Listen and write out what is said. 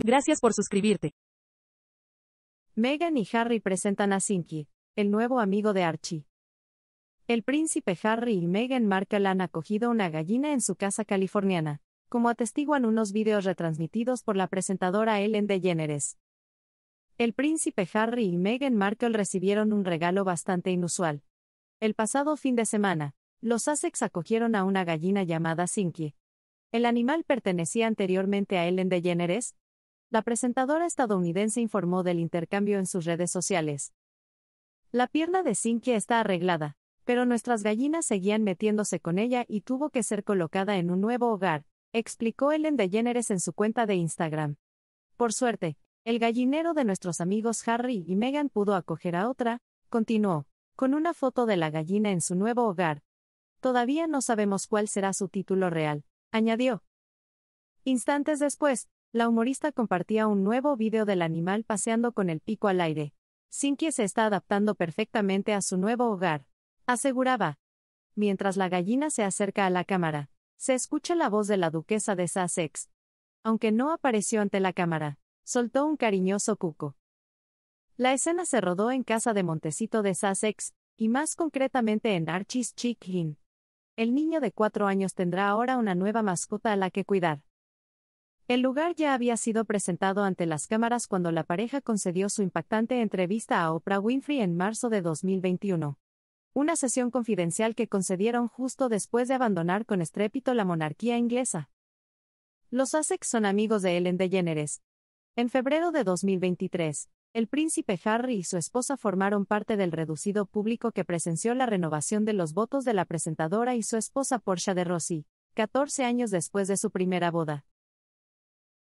Gracias por suscribirte. Megan y Harry presentan a Sinky, el nuevo amigo de Archie. El príncipe Harry y Meghan Markle han acogido una gallina en su casa californiana, como atestiguan unos vídeos retransmitidos por la presentadora Ellen DeGeneres. El príncipe Harry y Meghan Markle recibieron un regalo bastante inusual. El pasado fin de semana, los Sussex acogieron a una gallina llamada Sinky. El animal pertenecía anteriormente a Ellen DeGeneres, la presentadora estadounidense informó del intercambio en sus redes sociales. La pierna de Cynthia está arreglada, pero nuestras gallinas seguían metiéndose con ella y tuvo que ser colocada en un nuevo hogar, explicó Ellen DeGeneres en su cuenta de Instagram. Por suerte, el gallinero de nuestros amigos Harry y Meghan pudo acoger a otra, continuó, con una foto de la gallina en su nuevo hogar. Todavía no sabemos cuál será su título real, añadió. Instantes después, la humorista compartía un nuevo video del animal paseando con el pico al aire. que se está adaptando perfectamente a su nuevo hogar, aseguraba. Mientras la gallina se acerca a la cámara, se escucha la voz de la duquesa de Sussex. Aunque no apareció ante la cámara, soltó un cariñoso cuco. La escena se rodó en casa de Montecito de Sussex, y más concretamente en Archie's Chick El niño de cuatro años tendrá ahora una nueva mascota a la que cuidar. El lugar ya había sido presentado ante las cámaras cuando la pareja concedió su impactante entrevista a Oprah Winfrey en marzo de 2021. Una sesión confidencial que concedieron justo después de abandonar con estrépito la monarquía inglesa. Los Sussex son amigos de Ellen DeGeneres. En febrero de 2023, el príncipe Harry y su esposa formaron parte del reducido público que presenció la renovación de los votos de la presentadora y su esposa Porsche de Rossi, 14 años después de su primera boda.